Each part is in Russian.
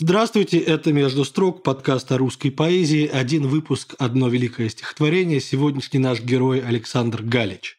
Здравствуйте, это «Между строк», подкаст о русской поэзии, один выпуск, одно великое стихотворение. Сегодняшний наш герой Александр Галич.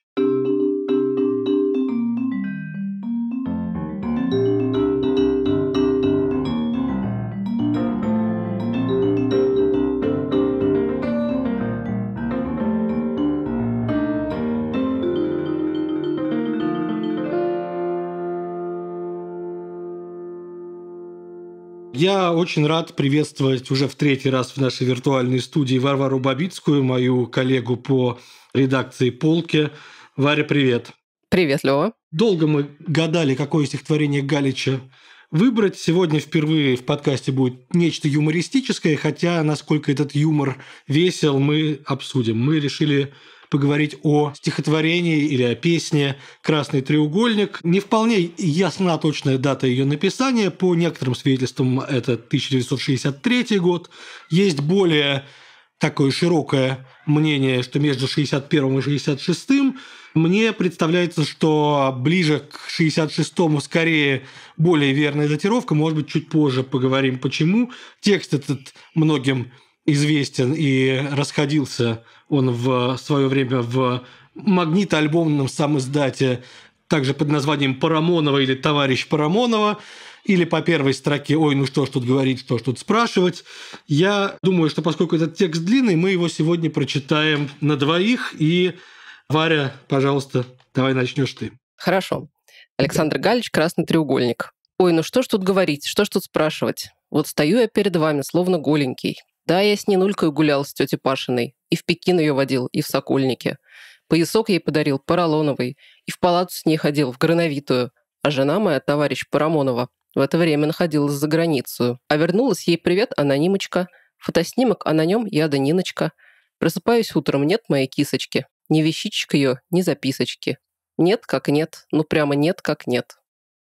очень рад приветствовать уже в третий раз в нашей виртуальной студии Варвару Бабицкую, мою коллегу по редакции «Полки». Варя, привет. Привет, Лёва. Долго мы гадали, какое стихотворение Галича выбрать. Сегодня впервые в подкасте будет нечто юмористическое, хотя насколько этот юмор весел, мы обсудим. Мы решили поговорить о стихотворении или о песне «Красный треугольник». Не вполне ясна точная дата ее написания. По некоторым свидетельствам это 1963 год. Есть более такое широкое мнение, что между 61 и 66 мне представляется, что ближе к 66-му скорее более верная датировка. Может быть, чуть позже поговорим, почему. Текст этот многим известен и расходился он в свое время в магнитоальбомном самоиздате, также под названием «Парамонова» или «Товарищ Парамонова», или по первой строке «Ой, ну что ж тут говорить, что ж тут спрашивать». Я думаю, что поскольку этот текст длинный, мы его сегодня прочитаем на двоих. И, Варя, пожалуйста, давай начнешь ты. Хорошо. Александр Галич, «Красный треугольник». «Ой, ну что ж тут говорить, что ж тут спрашивать?» Вот стою я перед вами, словно голенький. Да, я с Нинулькой гулял с тетей Пашиной, и в Пекин ее водил, и в Сокольнике. Поясок ей подарил поролоновый, и в палату с ней ходил, в Грановитую. А жена моя, товарищ Парамонова, в это время находилась за границу. А вернулась ей привет анонимочка. Фотоснимок, а на нем я да Ниночка. Просыпаюсь утром, нет моей кисочки. Ни вещичек ее, ни записочки. Нет, как нет. Ну прямо нет, как нет.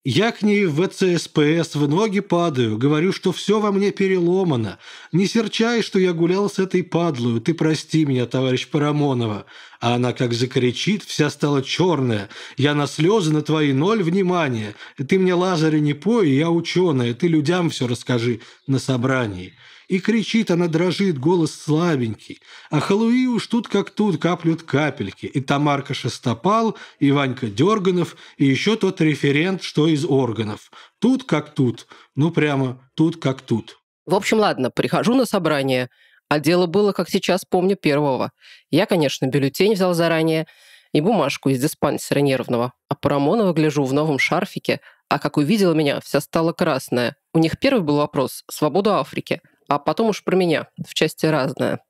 Я к ней в ВЦСПС в ноги падаю, говорю, что все во мне переломано. Не серчай, что я гулял с этой падлою, ты прости меня, товарищ Парамонова. А она как закричит, вся стала черная. Я на слезы, на твои ноль внимания. Ты мне Лазаря не пой, я ученая, ты людям все расскажи на собрании. И кричит она, дрожит, голос слабенький. А Халуи уж тут как тут каплют капельки. И Тамарка Шестопал, и Ванька Дерганов, и еще тот референт, что из органов. Тут как тут. Ну, прямо тут как тут. В общем, ладно, прихожу на собрание. А дело было, как сейчас помню, первого. Я, конечно, бюллетень взял заранее и бумажку из диспансера нервного. А Парамонова гляжу в новом шарфике, а как увидела меня, вся стала красная. У них первый был вопрос – свободу Африки а потом уж про меня, в части разное.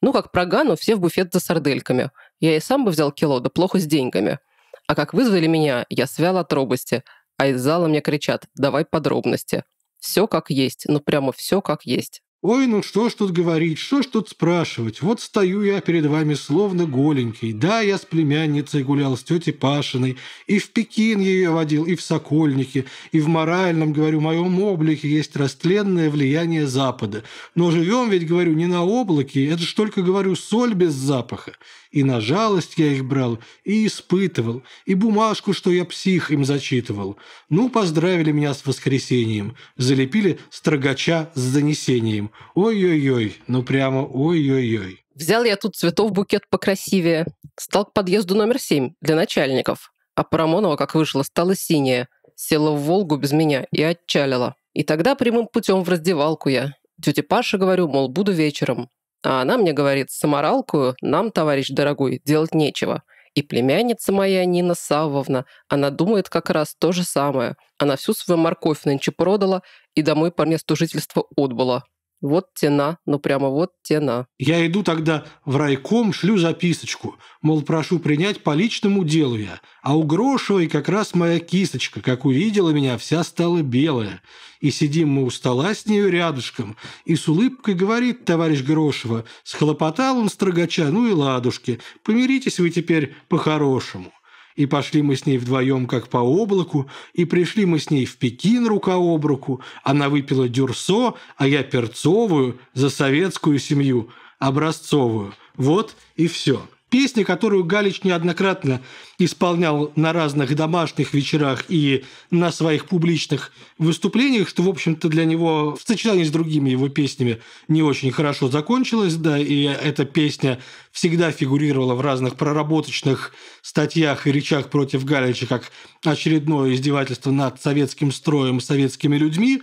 Ну, как про Гану, все в буфет за сардельками. Я и сам бы взял кило, да плохо с деньгами. А как вызвали меня, я свял от робости, а из зала мне кричат «давай подробности». Все как есть, ну прямо все как есть. «Ой, ну что ж тут говорить, что ж тут спрашивать? Вот стою я перед вами словно голенький. Да, я с племянницей гулял, с тетей Пашиной, и в Пекин ее водил, и в Сокольнике, и в моральном, говорю, моем облике есть растленное влияние Запада. Но живем ведь, говорю, не на облаке, это ж только, говорю, соль без запаха. И на жалость я их брал, и испытывал, и бумажку, что я псих, им зачитывал. Ну, поздравили меня с воскресением, залепили строгача с занесением. Ой-ой-ой, ну прямо ой-ой-ой. Взял я тут цветов букет покрасивее. Стал к подъезду номер семь для начальников. А Парамонова, как вышла, стала синяя. Села в «Волгу» без меня и отчалила. И тогда прямым путем в раздевалку я. Тете Паше говорю, мол, буду вечером. А она мне говорит, саморалку нам, товарищ дорогой, делать нечего. И племянница моя Нина Саввовна, она думает как раз то же самое. Она всю свою морковь нынче продала и домой по месту жительства отбыла. Вот тена, ну прямо вот тена. Я иду тогда в райком, шлю записочку, мол, прошу принять по личному делу я, а у Грошевой как раз моя кисочка, как увидела меня, вся стала белая. И сидим мы у стола с нею рядышком, и с улыбкой говорит товарищ Грошева, схлопотал он строгача, ну и ладушки, помиритесь вы теперь по-хорошему. И пошли мы с ней вдвоем как по облаку, и пришли мы с ней в Пекин рука об руку. Она выпила дюрсо, а я перцовую за советскую семью, образцовую. Вот и все. Песня, которую Галич неоднократно исполнял на разных домашних вечерах и на своих публичных выступлениях, что, в общем-то, для него в сочетании с другими его песнями не очень хорошо закончилось, да, и эта песня всегда фигурировала в разных проработочных статьях и речах против Галича как очередное издевательство над советским строем, советскими людьми.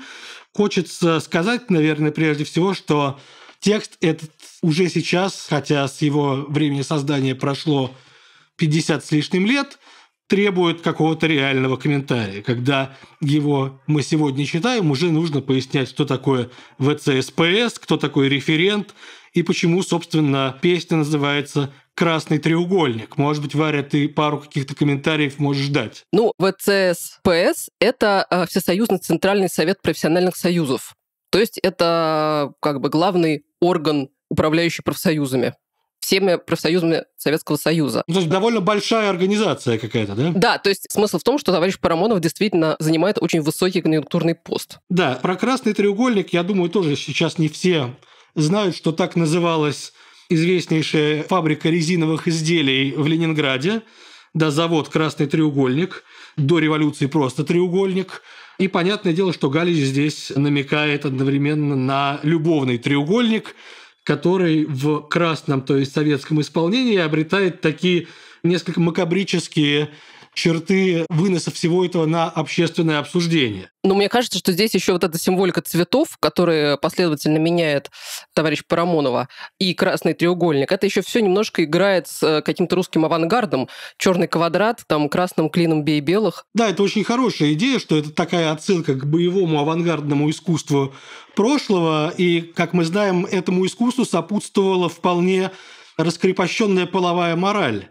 Хочется сказать, наверное, прежде всего, что Текст этот уже сейчас, хотя с его времени создания прошло 50 с лишним лет, требует какого-то реального комментария. Когда его мы сегодня читаем, уже нужно пояснять, что такое ВЦСПС, кто такой референт и почему, собственно, песня называется «Красный треугольник». Может быть, Варя, ты пару каких-то комментариев можешь дать. Ну, ВЦСПС — это а, Всесоюзный Центральный Совет Профессиональных Союзов. То есть это как бы главный орган, управляющий профсоюзами всеми профсоюзами Советского Союза. Ну, то есть довольно большая организация какая-то, да? Да, то есть смысл в том, что товарищ Парамонов действительно занимает очень высокий конъюнктурный пост. Да, про красный треугольник, я думаю, тоже сейчас не все знают, что так называлась известнейшая фабрика резиновых изделий в Ленинграде, да, завод «Красный треугольник», до революции просто «Треугольник», и понятное дело, что Галич здесь намекает одновременно на любовный треугольник, который в красном, то есть советском исполнении обретает такие несколько макабрические черты выноса всего этого на общественное обсуждение. Но мне кажется, что здесь еще вот эта символика цветов, которые последовательно меняет товарищ Парамонова, и красный треугольник, это еще все немножко играет с э, каким-то русским авангардом. Черный квадрат, там красным клином бей белых. Да, это очень хорошая идея, что это такая отсылка к боевому авангардному искусству прошлого. И, как мы знаем, этому искусству сопутствовала вполне раскрепощенная половая мораль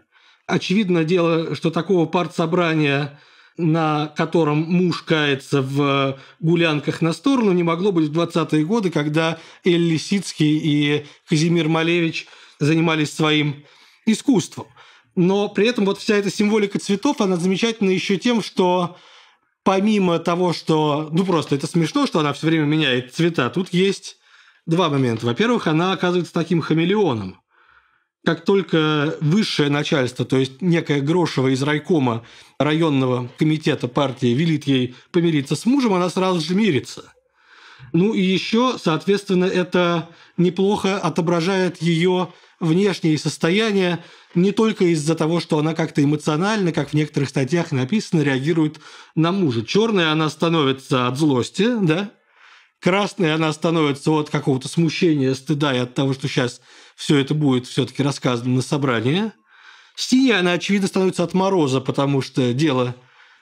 Очевидно дело, что такого партсобрания на котором муж кается в гулянках на сторону, не могло быть в 20-е годы, когда Эль Лисицкий и Казимир Малевич занимались своим искусством. Но при этом вот вся эта символика цветов, она замечательна еще тем, что помимо того, что... Ну, просто это смешно, что она все время меняет цвета. Тут есть два момента. Во-первых, она оказывается таким хамелеоном как только высшее начальство, то есть некая Грошева из райкома районного комитета партии велит ей помириться с мужем, она сразу же мирится. Ну и еще, соответственно, это неплохо отображает ее внешнее состояние не только из-за того, что она как-то эмоционально, как в некоторых статьях написано, реагирует на мужа. Черная она становится от злости, да? Красная она становится от какого-то смущения, стыда и от того, что сейчас все это будет все-таки рассказано на собрании. Синяя, она, очевидно, становится от мороза, потому что дело,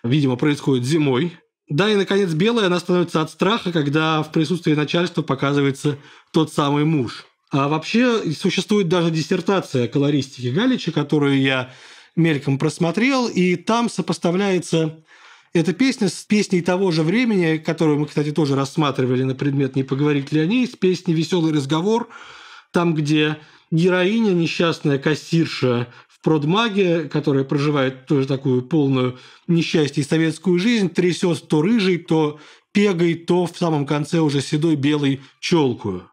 видимо, происходит зимой. Да, и, наконец, белая, она становится от страха, когда в присутствии начальства показывается тот самый муж. А вообще существует даже диссертация о колористике Галича, которую я мельком просмотрел, и там сопоставляется эта песня с песней того же времени, которую мы, кстати, тоже рассматривали на предмет «Не поговорить ли о ней», с песней «Веселый разговор», там, где героиня, несчастная кассирша в продмаге, которая проживает тоже такую полную несчастье и советскую жизнь, трясет то рыжий, то пегой, то в самом конце уже седой белой челку.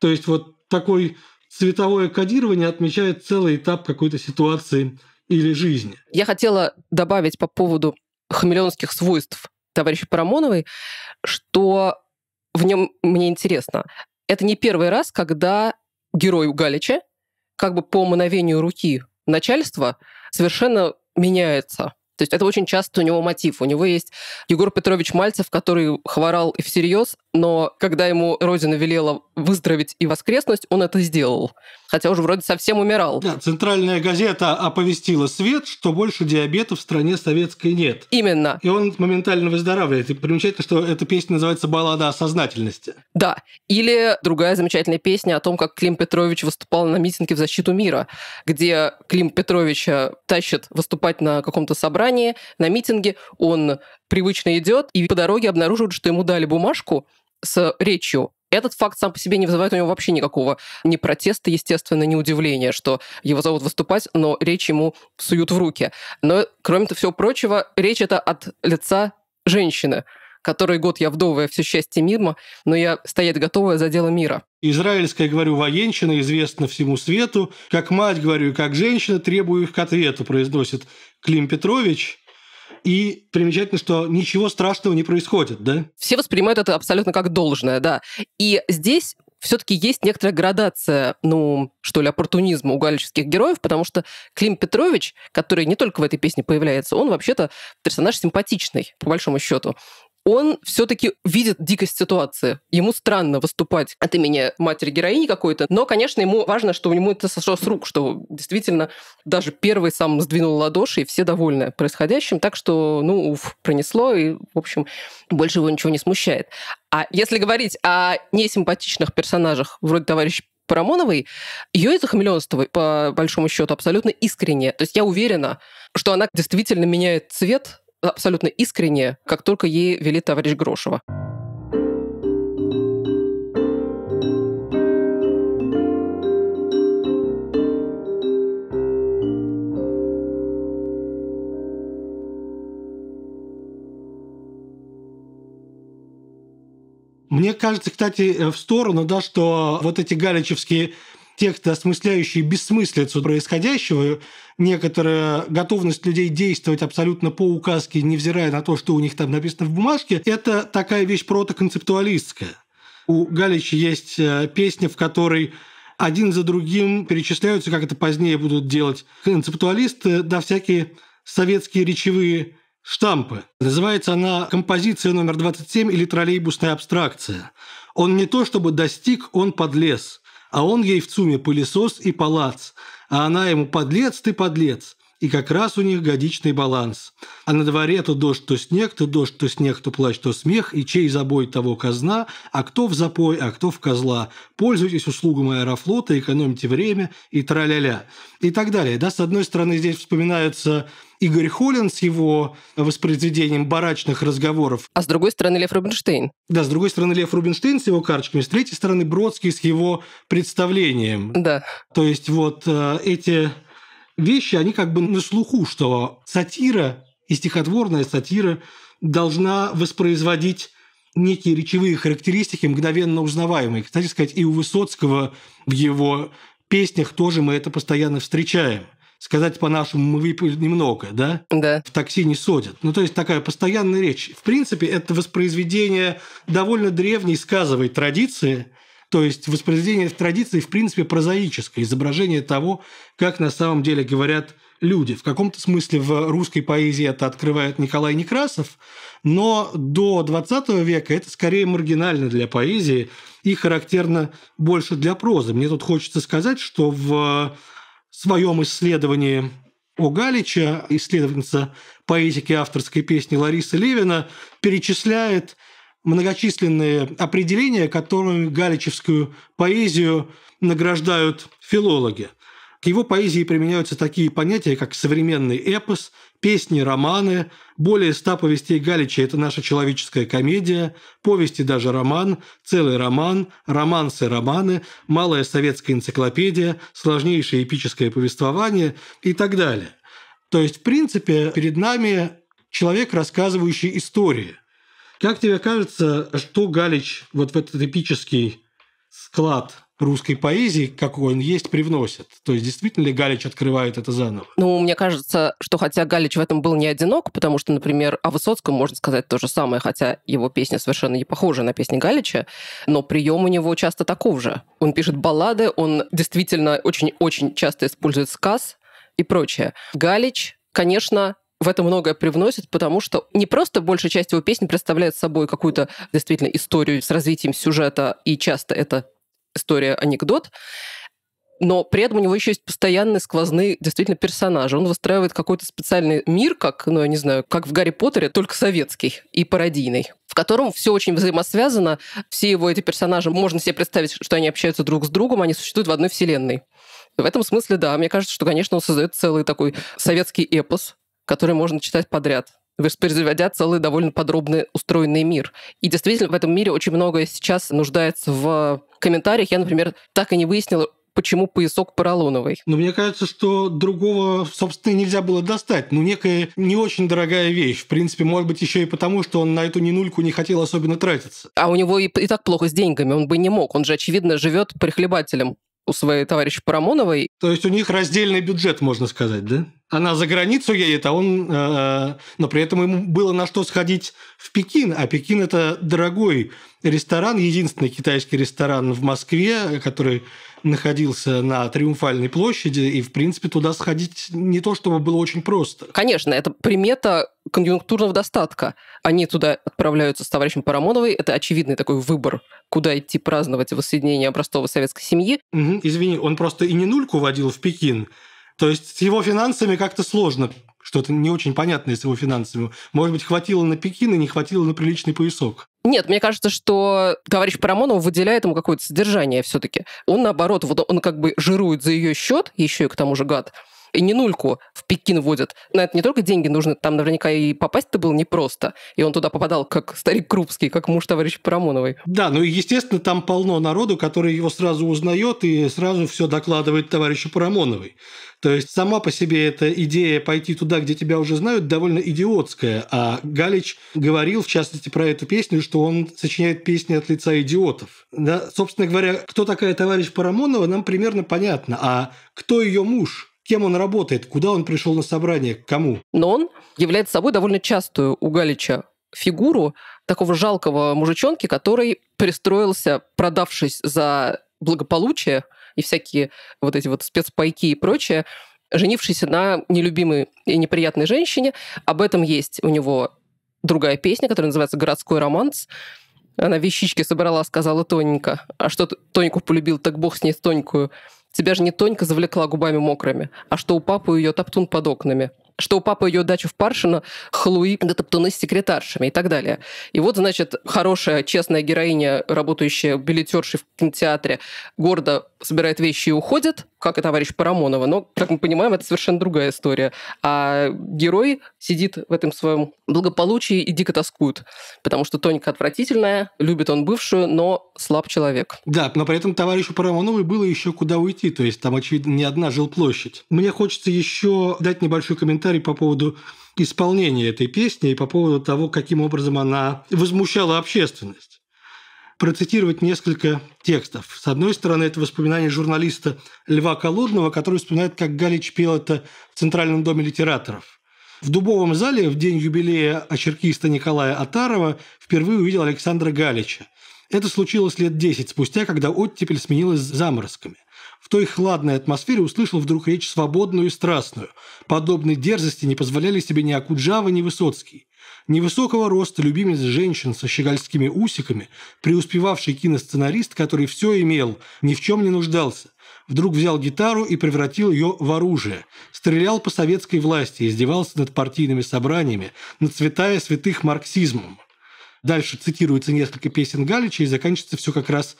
То есть вот такое цветовое кодирование отмечает целый этап какой-то ситуации или жизни. Я хотела добавить по поводу хамелеонских свойств товарища Парамоновой, что в нем мне интересно. Это не первый раз, когда герой Галича, как бы по мановению руки начальства, совершенно меняется. То есть это очень часто у него мотив. У него есть Егор Петрович Мальцев, который хворал и всерьез, но когда ему Родина велела выздороветь и воскреснуть, он это сделал хотя уже вроде совсем умирал. Да, центральная газета оповестила Свет, что больше диабета в стране советской нет. Именно. И он моментально выздоравливает. И примечательно, что эта песня называется «Баллада о сознательности». Да. Или другая замечательная песня о том, как Клим Петрович выступал на митинге в защиту мира, где Клим Петровича э, тащит выступать на каком-то собрании, на митинге. Он привычно идет и по дороге обнаруживают, что ему дали бумажку с речью этот факт сам по себе не вызывает у него вообще никакого ни протеста, естественно, ни удивления, что его зовут выступать, но речь ему суют в руки. Но, кроме всего прочего, речь это от лица женщины, который год я вдовая, все счастье мирма, но я стоять готовая за дело мира. Израильская, говорю, военщина известна всему свету. Как мать, говорю, и как женщина требую их к ответу, произносит Клим Петрович. И примечательно, что ничего страшного не происходит, да? Все воспринимают это абсолютно как должное, да. И здесь все-таки есть некоторая градация, ну, что ли, оппортунизма у галических героев, потому что Клим Петрович, который не только в этой песне появляется, он вообще-то персонаж симпатичный, по большому счету он все-таки видит дикость ситуации. Ему странно выступать от имени матери героини какой-то, но, конечно, ему важно, что у него это сошло с рук, что действительно даже первый сам сдвинул ладоши, и все довольны происходящим, так что, ну, уф, пронесло, и, в общем, больше его ничего не смущает. А если говорить о несимпатичных персонажах, вроде товарища Парамоновой, ее из-за хамелеонства, по большому счету, абсолютно искренне. То есть я уверена, что она действительно меняет цвет абсолютно искренне, как только ей велит товарищ Грошева. Мне кажется, кстати, э, в сторону, да, что вот эти галичевские тексты, осмысляющие бессмыслицу происходящего, некоторая готовность людей действовать абсолютно по указке, невзирая на то, что у них там написано в бумажке, это такая вещь протоконцептуалистская. У Галича есть э, песня, в которой один за другим перечисляются, как это позднее будут делать концептуалисты, да всякие советские речевые штампы. Называется она «Композиция номер 27» или «Троллейбусная абстракция». Он не то чтобы достиг, он подлез а он ей в ЦУМе пылесос и палац, а она ему «подлец, ты подлец» и как раз у них годичный баланс. А на дворе то дождь, то снег, то дождь, то снег, то плач, то смех, и чей забой того казна, а кто в запой, а кто в козла. Пользуйтесь услугами аэрофлота, экономьте время и траля-ля. И так далее. Да, с одной стороны, здесь вспоминаются Игорь Холин с его воспроизведением барачных разговоров. А с другой стороны Лев Рубинштейн. Да, с другой стороны Лев Рубинштейн с его карточками, с третьей стороны Бродский с его представлением. Да. То есть вот э, эти вещи, они как бы на слуху, что сатира и стихотворная сатира должна воспроизводить некие речевые характеристики, мгновенно узнаваемые. Кстати сказать, и у Высоцкого в его песнях тоже мы это постоянно встречаем. Сказать по-нашему мы выпили немного, да? Да. В такси не содят. Ну, то есть такая постоянная речь. В принципе, это воспроизведение довольно древней сказовой традиции, то есть воспроизведение в традиции, в принципе, прозаическое изображение того, как на самом деле говорят люди. В каком-то смысле в русской поэзии это открывает Николай Некрасов, но до 20 века это скорее маргинально для поэзии и характерно больше для прозы. Мне тут хочется сказать, что в своем исследовании о Галича, исследовательница поэтики авторской песни Лариса Левина, перечисляет многочисленные определения, которыми галичевскую поэзию награждают филологи. К его поэзии применяются такие понятия, как современный эпос, песни, романы, более ста повестей Галича – это наша человеческая комедия, повести даже роман, целый роман, романсы романы, малая советская энциклопедия, сложнейшее эпическое повествование и так далее. То есть, в принципе, перед нами человек, рассказывающий истории – как тебе кажется, что Галич вот в этот эпический склад русской поэзии, какой он есть, привносит? То есть действительно ли Галич открывает это заново? Ну, мне кажется, что хотя Галич в этом был не одинок, потому что, например, о Высоцком можно сказать то же самое, хотя его песня совершенно не похожа на песни Галича, но прием у него часто таков же. Он пишет баллады, он действительно очень-очень часто использует сказ и прочее. Галич, конечно, в это многое привносит, потому что не просто большая часть его песен представляет собой какую-то действительно историю с развитием сюжета, и часто это история-анекдот, но при этом у него еще есть постоянные сквозные действительно персонажи. Он выстраивает какой-то специальный мир, как, ну, я не знаю, как в Гарри Поттере, только советский и пародийный, в котором все очень взаимосвязано, все его эти персонажи, можно себе представить, что они общаются друг с другом, они существуют в одной вселенной. В этом смысле, да, мне кажется, что, конечно, он создает целый такой советский эпос, которые можно читать подряд воспроизводя целый довольно подробный устроенный мир. И действительно, в этом мире очень многое сейчас нуждается в комментариях. Я, например, так и не выяснила, почему поясок поролоновый. Но мне кажется, что другого, собственно, нельзя было достать. Ну, некая не очень дорогая вещь. В принципе, может быть, еще и потому, что он на эту нинульку не хотел особенно тратиться. А у него и, и так плохо с деньгами, он бы не мог. Он же, очевидно, живет прихлебателем у своей товарищи Парамоновой. То есть у них раздельный бюджет, можно сказать, да? Она за границу едет, а он... Э, э, но при этом ему было на что сходить в Пекин, а Пекин – это дорогой ресторан, единственный китайский ресторан в Москве, который находился на Триумфальной площади, и, в принципе, туда сходить не то чтобы было очень просто. Конечно, это примета конъюнктурного достатка. Они туда отправляются с товарищем Парамоновой. Это очевидный такой выбор, куда идти праздновать воссоединение простого советской семьи. Угу, извини, он просто и не нульку водил в Пекин. То есть с его финансами как-то сложно. Что-то не очень понятное с его финансами. Может быть, хватило на Пекин и не хватило на приличный поясок. Нет, мне кажется, что товарищ Парамонов выделяет ему какое-то содержание все-таки. Он, наоборот, вот он как бы жирует за ее счет, еще и к тому же гад, и не нульку в Пекин водят. На это не только деньги нужны, там наверняка и попасть-то было непросто. И он туда попадал как старик Крупский, как муж товарища Парамоновой. Да, ну и, естественно, там полно народу, который его сразу узнает и сразу все докладывает товарищу Парамоновой. То есть сама по себе эта идея пойти туда, где тебя уже знают, довольно идиотская. А Галич говорил, в частности, про эту песню, что он сочиняет песни от лица идиотов. Да, собственно говоря, кто такая товарищ Парамонова, нам примерно понятно. А кто ее муж? кем он работает, куда он пришел на собрание, к кому. Но он является собой довольно частую у Галича фигуру такого жалкого мужичонки, который пристроился, продавшись за благополучие и всякие вот эти вот спецпайки и прочее, женившийся на нелюбимой и неприятной женщине. Об этом есть у него другая песня, которая называется «Городской романс». Она вещички собрала, сказала тоненько. А что Тонику полюбил, так бог с ней с тоненькую. Тебя же не Тонька завлекла губами мокрыми, а что у папы ее топтун под окнами что у папы ее дачу в Паршино хлуи до да топтуны с секретаршами и так далее. И вот, значит, хорошая, честная героиня, работающая билетершей в кинотеатре, гордо собирает вещи и уходит, как и товарищ Парамонова. Но, как мы понимаем, это совершенно другая история. А герой сидит в этом своем благополучии и дико тоскует, потому что Тонька отвратительная, любит он бывшую, но слаб человек. Да, но при этом товарищу Парамоновой было еще куда уйти, то есть там, очевидно, не одна жилплощадь. Мне хочется еще дать небольшой комментарий по поводу исполнения этой песни и по поводу того, каким образом она возмущала общественность процитировать несколько текстов. С одной стороны, это воспоминания журналиста Льва Колодного, который вспоминает, как Галич пел это в Центральном доме литераторов. В Дубовом зале в день юбилея очеркиста Николая Атарова впервые увидел Александра Галича. Это случилось лет 10 спустя, когда оттепель сменилась заморозками в той хладной атмосфере услышал вдруг речь свободную и страстную. Подобной дерзости не позволяли себе ни Акуджава, ни Высоцкий. Невысокого роста любимец женщин со щегольскими усиками, преуспевавший киносценарист, который все имел, ни в чем не нуждался, вдруг взял гитару и превратил ее в оружие, стрелял по советской власти, издевался над партийными собраниями, над цветая святых марксизмом. Дальше цитируется несколько песен Галича и заканчивается все как раз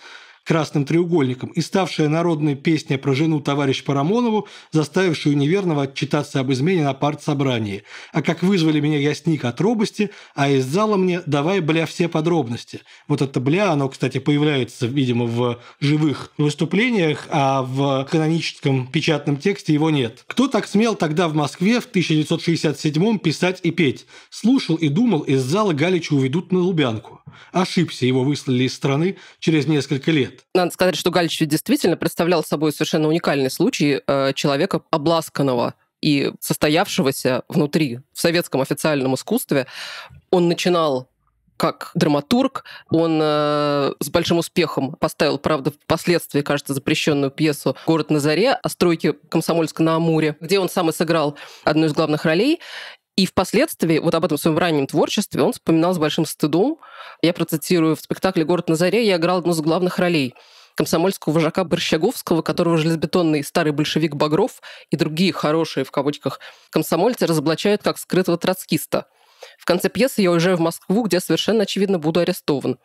красным треугольником, и ставшая народной песня про жену товарища Парамонову, заставившую неверного отчитаться об измене на партсобрании. А как вызвали меня, я от робости, а из зала мне «давай, бля, все подробности». Вот это «бля», оно, кстати, появляется, видимо, в живых выступлениях, а в каноническом печатном тексте его нет. Кто так смел тогда в Москве в 1967-м писать и петь? Слушал и думал, из зала Галича уведут на Лубянку. Ошибся, его выслали из страны через несколько лет. Галич. Надо сказать, что Галич действительно представлял собой совершенно уникальный случай э, человека обласканного и состоявшегося внутри в советском официальном искусстве. Он начинал как драматург. Он э, с большим успехом поставил, правда, впоследствии, кажется, запрещенную пьесу «Город на заре» о стройке Комсомольска на Амуре, где он сам и сыграл одну из главных ролей. И впоследствии, вот об этом своем раннем творчестве, он вспоминал с большим стыдом. Я процитирую, в спектакле «Город на заре» я играл одну из главных ролей комсомольского вожака Борщаговского, которого железобетонный старый большевик Багров и другие «хорошие» в кавычках комсомольцы разоблачают как скрытого троцкиста. В конце пьесы я уезжаю в Москву, где совершенно очевидно буду арестован.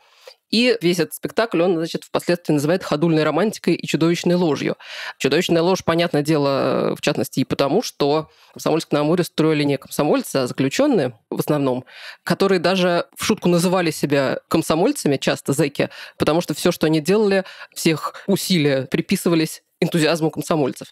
И весь этот спектакль он, значит, впоследствии называет ходульной романтикой и чудовищной ложью. Чудовищная ложь, понятное дело, в частности, и потому, что Комсомольск на Амуре строили не комсомольцы, а заключенные в основном, которые даже в шутку называли себя комсомольцами, часто зэки, потому что все, что они делали, всех усилия приписывались энтузиазму комсомольцев.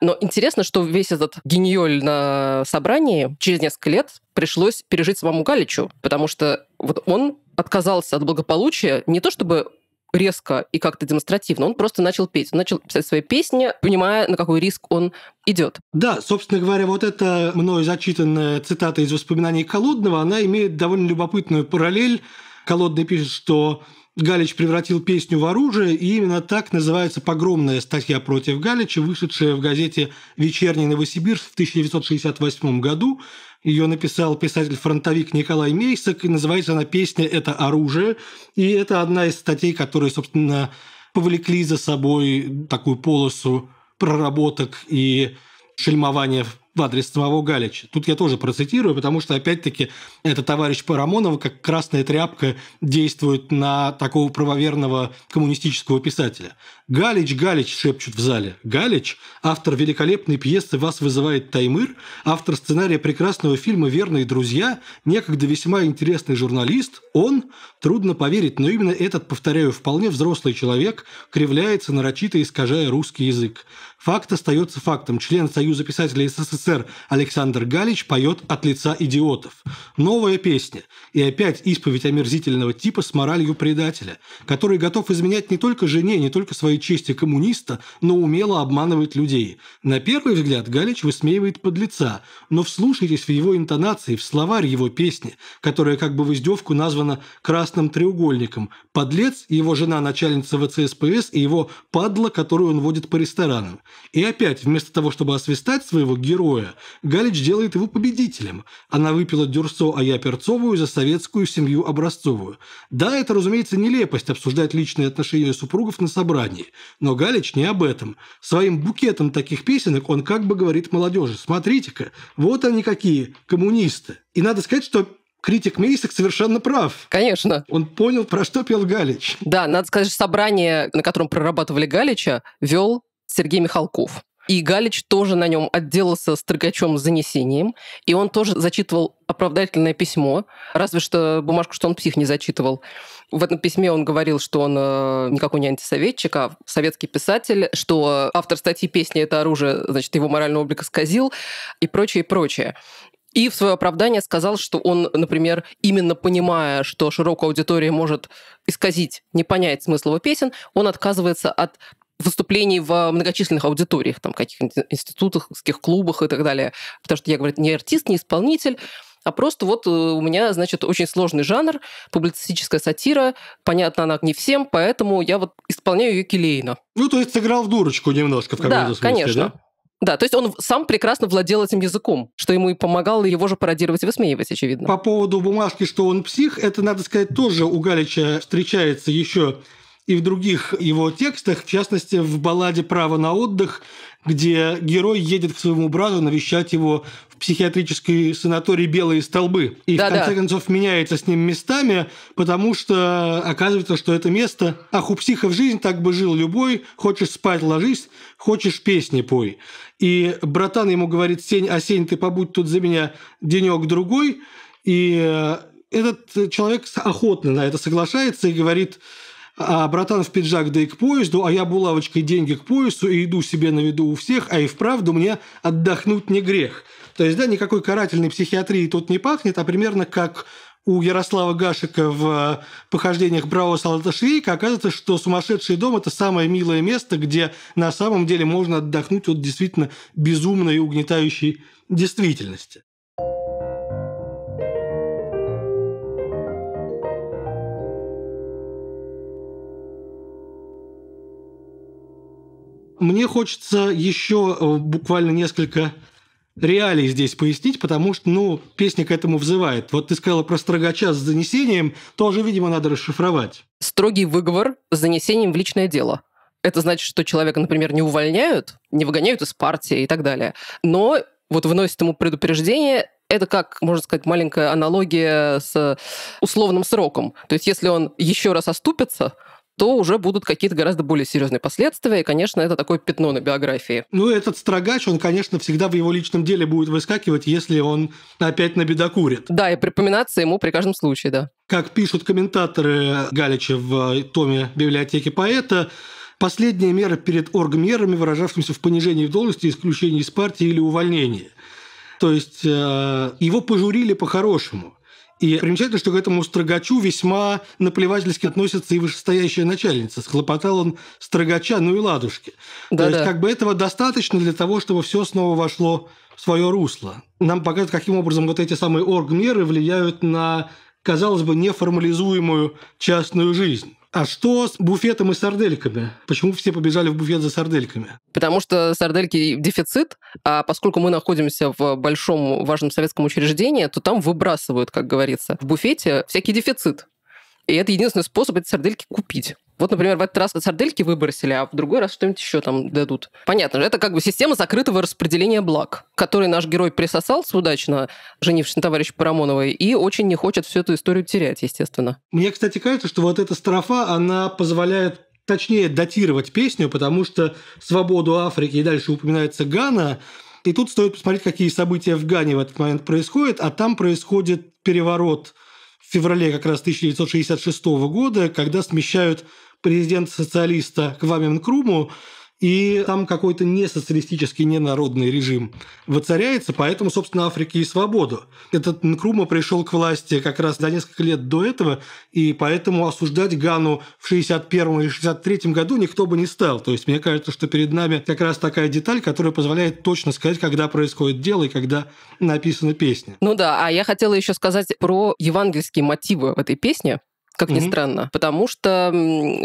Но интересно, что весь этот гениоль на собрании через несколько лет пришлось пережить самому Галичу, потому что вот он отказался от благополучия не то чтобы резко и как-то демонстративно. Он просто начал петь. Он начал писать свои песни, понимая, на какой риск он идет. Да, собственно говоря, вот эта мною зачитанная цитата из воспоминаний Колодного, она имеет довольно любопытную параллель. Колодный пишет, что Галич превратил песню в оружие, и именно так называется погромная статья против Галича, вышедшая в газете «Вечерний Новосибирск» в 1968 году. Ее написал писатель-фронтовик Николай Мейсак, и называется она «Песня – это оружие». И это одна из статей, которые, собственно, повлекли за собой такую полосу проработок и шельмования в адрес самого Галича. Тут я тоже процитирую, потому что, опять-таки, этот товарищ Парамонова как красная тряпка действует на такого правоверного коммунистического писателя. «Галич, Галич!» – шепчут в зале. «Галич – автор великолепной пьесы «Вас вызывает Таймыр», автор сценария прекрасного фильма «Верные друзья», некогда весьма интересный журналист, он, трудно поверить, но именно этот, повторяю, вполне взрослый человек, кривляется нарочито искажая русский язык. Факт остается фактом. Член Союза писателей СССР Александр Галич поет «От лица идиотов». Новая песня. И опять исповедь омерзительного типа с моралью предателя, который готов изменять не только жене, не только своей чести коммуниста, но умело обманывает людей. На первый взгляд Галич высмеивает подлеца, но вслушайтесь в его интонации, в словарь его песни, которая как бы в издевку названа «красным треугольником». Подлец, его жена начальница ВЦСПС и его падла, которую он водит по ресторанам. И опять, вместо того, чтобы освистать своего героя, Галич делает его победителем. Она выпила дюрсо, а я перцовую за советскую семью образцовую. Да, это, разумеется, нелепость обсуждать личные отношения супругов на собрании. Но Галич не об этом. Своим букетом таких песенок он как бы говорит молодежи. Смотрите-ка, вот они какие, коммунисты. И надо сказать, что Критик Мейсик совершенно прав. Конечно. Он понял, про что пел Галич. Да, надо сказать, что собрание, на котором прорабатывали Галича, вел Сергей Михалков. И Галич тоже на нем отделался с с занесением, и он тоже зачитывал оправдательное письмо, разве что бумажку, что он псих не зачитывал. В этом письме он говорил, что он э, никакой не антисоветчик, а советский писатель, что автор статьи песни это оружие», значит, его моральный облик исказил и прочее, и прочее. И в свое оправдание сказал, что он, например, именно понимая, что широкая аудитория может исказить, не понять смысл его песен, он отказывается от выступлений в многочисленных аудиториях, там, каких-нибудь институтах, клубах и так далее. Потому что я, говорю не артист, не исполнитель, а просто вот э, у меня, значит, очень сложный жанр, публицистическая сатира, понятно, она не всем, поэтому я вот исполняю ее келейно. Ну, то есть сыграл в дурочку немножко в каком-то да, смысле, конечно. да? Да, то есть он сам прекрасно владел этим языком, что ему и помогало его же пародировать и высмеивать, очевидно. По поводу бумажки, что он псих, это, надо сказать, тоже у Галича встречается еще и в других его текстах, в частности, в балладе «Право на отдых», где герой едет к своему брату навещать его в психиатрической санатории «Белые столбы». И да, в конце концов меняется с ним местами, потому что оказывается, что это место... Ах, у психов жизнь так бы жил любой. Хочешь спать – ложись, хочешь – песни пой. И братан ему говорит, «Сень, а Сень, ты побудь тут за меня денек-другой». И э, этот человек охотно на это соглашается и говорит, а братан в пиджак да и к поезду, а я булавочкой деньги к поясу и иду себе на виду у всех, а и вправду мне отдохнуть не грех. То есть, да, никакой карательной психиатрии тут не пахнет, а примерно как у Ярослава Гашика в э, похождениях Браво Салаташвейка оказывается, что сумасшедший дом – это самое милое место, где на самом деле можно отдохнуть от действительно безумной и угнетающей действительности. Мне хочется еще э, буквально несколько реалий здесь пояснить, потому что, ну, песня к этому взывает. Вот ты сказала про строгача с занесением, тоже, видимо, надо расшифровать. Строгий выговор с занесением в личное дело. Это значит, что человека, например, не увольняют, не выгоняют из партии и так далее. Но вот выносит ему предупреждение, это как, можно сказать, маленькая аналогия с условным сроком. То есть если он еще раз оступится, то уже будут какие-то гораздо более серьезные последствия. И, конечно, это такое пятно на биографии. Ну, этот строгач, он, конечно, всегда в его личном деле будет выскакивать, если он опять набедокурит. Да, и припоминаться ему при каждом случае, да. Как пишут комментаторы Галича в томе библиотеки поэта, последняя мера перед оргмерами, выражавшимся в понижении в должности, исключении из партии или увольнении. То есть э, его пожурили по-хорошему. И примечательно, что к этому строгачу весьма наплевательски относится и вышестоящая начальница. Схлопотал он строгача, ну и ладушки. Да, То да. есть как бы этого достаточно для того, чтобы все снова вошло в свое русло. Нам показывают, каким образом вот эти самые оргмеры влияют на, казалось бы, неформализуемую частную жизнь. А что с буфетом и сардельками? Почему все побежали в буфет за сардельками? Потому что сардельки дефицит, а поскольку мы находимся в большом важном советском учреждении, то там выбрасывают, как говорится, в буфете всякий дефицит. И это единственный способ эти сардельки купить. Вот, например, в этот раз сардельки выбросили, а в другой раз что-нибудь еще там дадут. Понятно же, это как бы система закрытого распределения благ, который наш герой присосался удачно, женившись на товарище Парамоновой, и очень не хочет всю эту историю терять, естественно. Мне, кстати, кажется, что вот эта строфа, она позволяет точнее датировать песню, потому что «Свободу Африки» и дальше упоминается Гана, и тут стоит посмотреть, какие события в Гане в этот момент происходят, а там происходит переворот в феврале как раз 1966 года, когда смещают президента-социалиста Кваме Круму и там какой-то несоциалистический, ненародный режим воцаряется, поэтому, собственно, Африке и свободу. Этот Нкрума пришел к власти как раз за несколько лет до этого, и поэтому осуждать Гану в 61 или 63 году никто бы не стал. То есть мне кажется, что перед нами как раз такая деталь, которая позволяет точно сказать, когда происходит дело и когда написана песня. Ну да, а я хотела еще сказать про евангельские мотивы в этой песне, как ни mm-hmm. странно. Потому что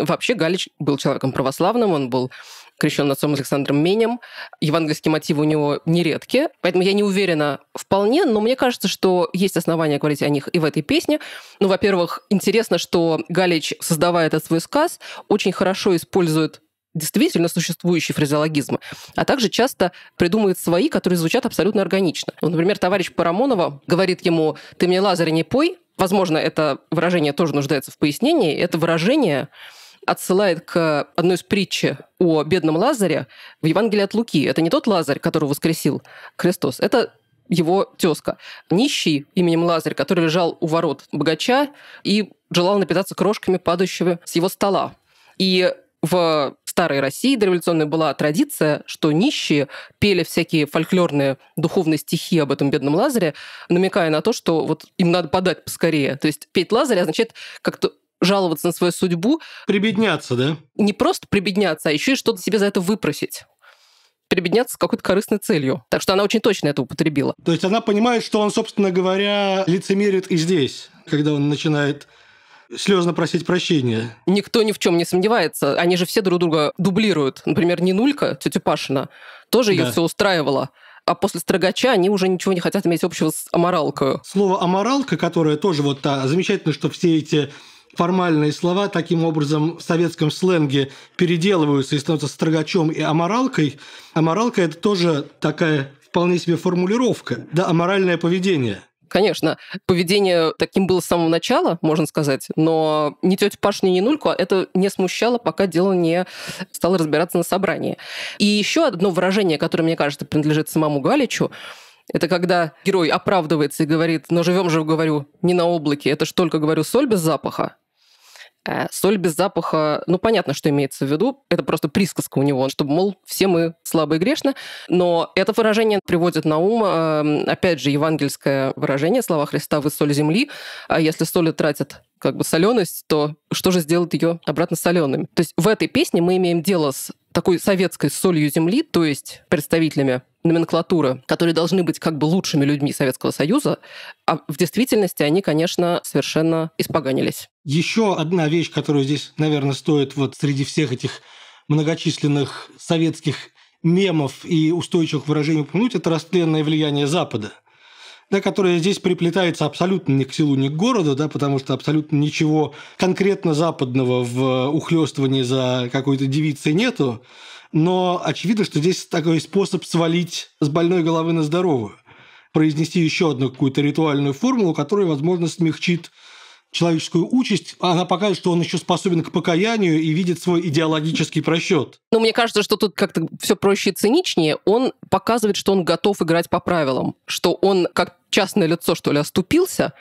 вообще Галич был человеком православным, он был крещен отцом Александром Менем. Евангельские мотивы у него нередки, поэтому я не уверена вполне, но мне кажется, что есть основания говорить о них и в этой песне. Ну, во-первых, интересно, что Галич, создавая этот свой сказ, очень хорошо использует действительно существующие фразеологизмы, а также часто придумывает свои, которые звучат абсолютно органично. Вот, например, товарищ Парамонова говорит ему «ты мне Лазаря не пой», возможно, это выражение тоже нуждается в пояснении, это выражение отсылает к одной из притч о бедном Лазаре в Евангелии от Луки. Это не тот Лазарь, которого воскресил Христос, это его тезка. Нищий именем Лазарь, который лежал у ворот богача и желал напитаться крошками, падающими с его стола. И в старой России дореволюционной была традиция, что нищие пели всякие фольклорные духовные стихи об этом бедном Лазаре, намекая на то, что вот им надо подать поскорее. То есть петь Лазаря означает как-то жаловаться на свою судьбу. Прибедняться, да? Не просто прибедняться, а еще и что-то себе за это выпросить прибедняться с какой-то корыстной целью. Так что она очень точно это употребила. То есть она понимает, что он, собственно говоря, лицемерит и здесь, когда он начинает слезно просить прощения. Никто ни в чем не сомневается. Они же все друг друга дублируют. Например, Нинулька, тетя Пашина, тоже да. ее все устраивала а после строгача они уже ничего не хотят иметь общего с аморалкой. Слово «аморалка», которое тоже вот та, замечательно, что все эти формальные слова таким образом в советском сленге переделываются и становятся строгачом и аморалкой. Аморалка – это тоже такая вполне себе формулировка, да, аморальное поведение – Конечно, поведение таким было с самого начала, можно сказать, но ни тетя Пашня, ни Нульку это не смущало, пока дело не стало разбираться на собрании. И еще одно выражение, которое, мне кажется, принадлежит самому Галичу, это когда герой оправдывается и говорит, но живем же, говорю, не на облаке, это ж только, говорю, соль без запаха. Э, соль без запаха, ну, понятно, что имеется в виду, это просто присказка у него, чтобы, мол, все мы слабые и грешны, но это выражение приводит на ум, эм, опять же, евангельское выражение слова Христа «вы соль земли», а если соль тратит как бы соленость, то что же сделать ее обратно солеными? То есть в этой песне мы имеем дело с такой советской солью земли, то есть представителями номенклатуры, которые должны быть как бы лучшими людьми Советского Союза, а в действительности они, конечно, совершенно испоганились. Еще одна вещь, которую здесь, наверное, стоит вот среди всех этих многочисленных советских мемов и устойчивых выражений упомянуть, это растленное влияние Запада, да, которое здесь приплетается абсолютно ни к селу, ни к городу, да, потому что абсолютно ничего конкретно западного в ухлёстывании за какой-то девицей нету, но очевидно, что здесь такой способ свалить с больной головы на здоровую произнести еще одну какую-то ритуальную формулу, которая, возможно, смягчит человеческую участь, она показывает, что он еще способен к покаянию и видит свой идеологический просчет. Но мне кажется, что тут как-то все проще и циничнее. Он показывает, что он готов играть по правилам, что он как частное лицо, что ли, оступился,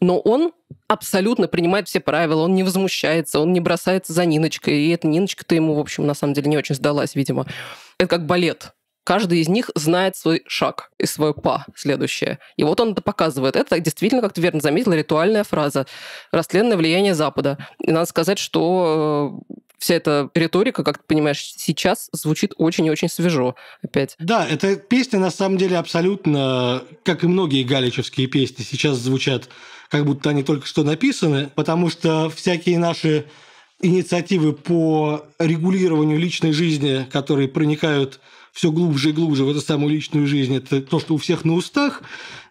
но он абсолютно принимает все правила, он не возмущается, он не бросается за Ниночкой, и эта Ниночка-то ему, в общем, на самом деле не очень сдалась, видимо. Это как балет каждый из них знает свой шаг и свой па следующее. И вот он это показывает. Это действительно, как ты верно заметила, ритуальная фраза. Растленное влияние Запада. И надо сказать, что э, вся эта риторика, как ты понимаешь, сейчас звучит очень и очень свежо опять. Да, эта песня на самом деле абсолютно, как и многие галичевские песни, сейчас звучат как будто они только что написаны, потому что всякие наши инициативы по регулированию личной жизни, которые проникают все глубже и глубже в эту самую личную жизнь. Это то, что у всех на устах.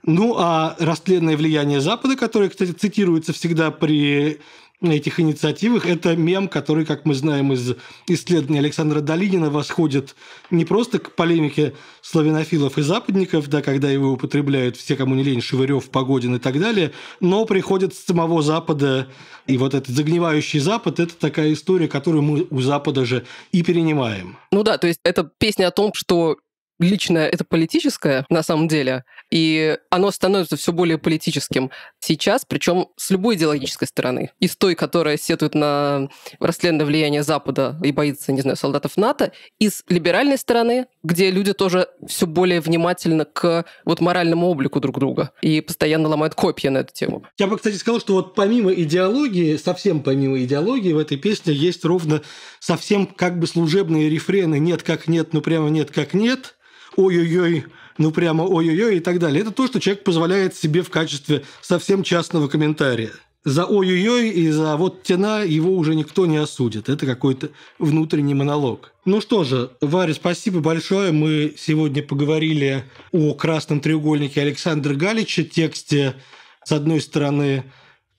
Ну, а растленное влияние Запада, которое, кстати, цитируется всегда при этих инициативах. Это мем, который, как мы знаем из исследований Александра Долинина, восходит не просто к полемике славянофилов и западников, да, когда его употребляют все, кому не лень, Шевырев, Погодин и так далее, но приходит с самого Запада. И вот этот загнивающий Запад – это такая история, которую мы у Запада же и перенимаем. Ну да, то есть это песня о том, что личное это политическое на самом деле, и оно становится все более политическим сейчас, причем с любой идеологической стороны. И с той, которая сетует на расследованное влияние Запада и боится, не знаю, солдатов НАТО, и с либеральной стороны, где люди тоже все более внимательны к вот моральному облику друг друга и постоянно ломают копья на эту тему. Я бы, кстати, сказал, что вот помимо идеологии, совсем помимо идеологии, в этой песне есть ровно совсем как бы служебные рефрены «нет, как нет, ну прямо нет, как нет», «ой-ой-ой», ну прямо ой-ой-ой и так далее. Это то, что человек позволяет себе в качестве совсем частного комментария. За ой-ой-ой и за вот тена его уже никто не осудит. Это какой-то внутренний монолог. Ну что же, Варя, спасибо большое. Мы сегодня поговорили о «Красном треугольнике» Александра Галича, тексте, с одной стороны,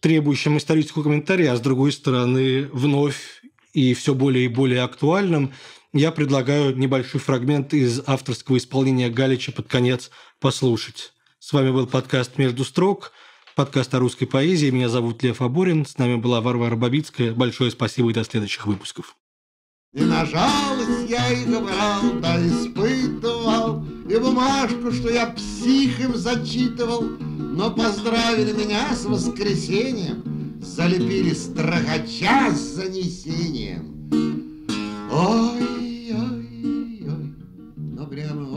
требующем исторического комментария, а с другой стороны, вновь и все более и более актуальным я предлагаю небольшой фрагмент из авторского исполнения Галича под конец послушать. С вами был подкаст «Между строк», подкаст о русской поэзии. Меня зовут Лев Аборин, с нами была Варвара Бабицкая. Большое спасибо и до следующих выпусков. И на жалость я и брал, да испытывал, И бумажку, что я психом зачитывал, Но поздравили меня с воскресеньем, Залепили строгача с занесением. Ой, oi, oi. Dobremos